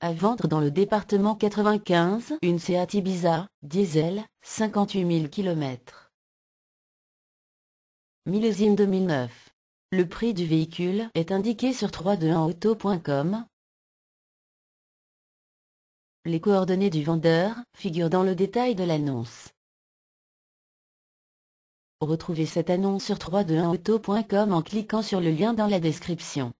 À vendre dans le département 95, une Seat Ibiza, diesel, 58 000 km. Millésime 2009. Le prix du véhicule est indiqué sur 321auto.com. Les coordonnées du vendeur figurent dans le détail de l'annonce. Retrouvez cette annonce sur 321auto.com en cliquant sur le lien dans la description.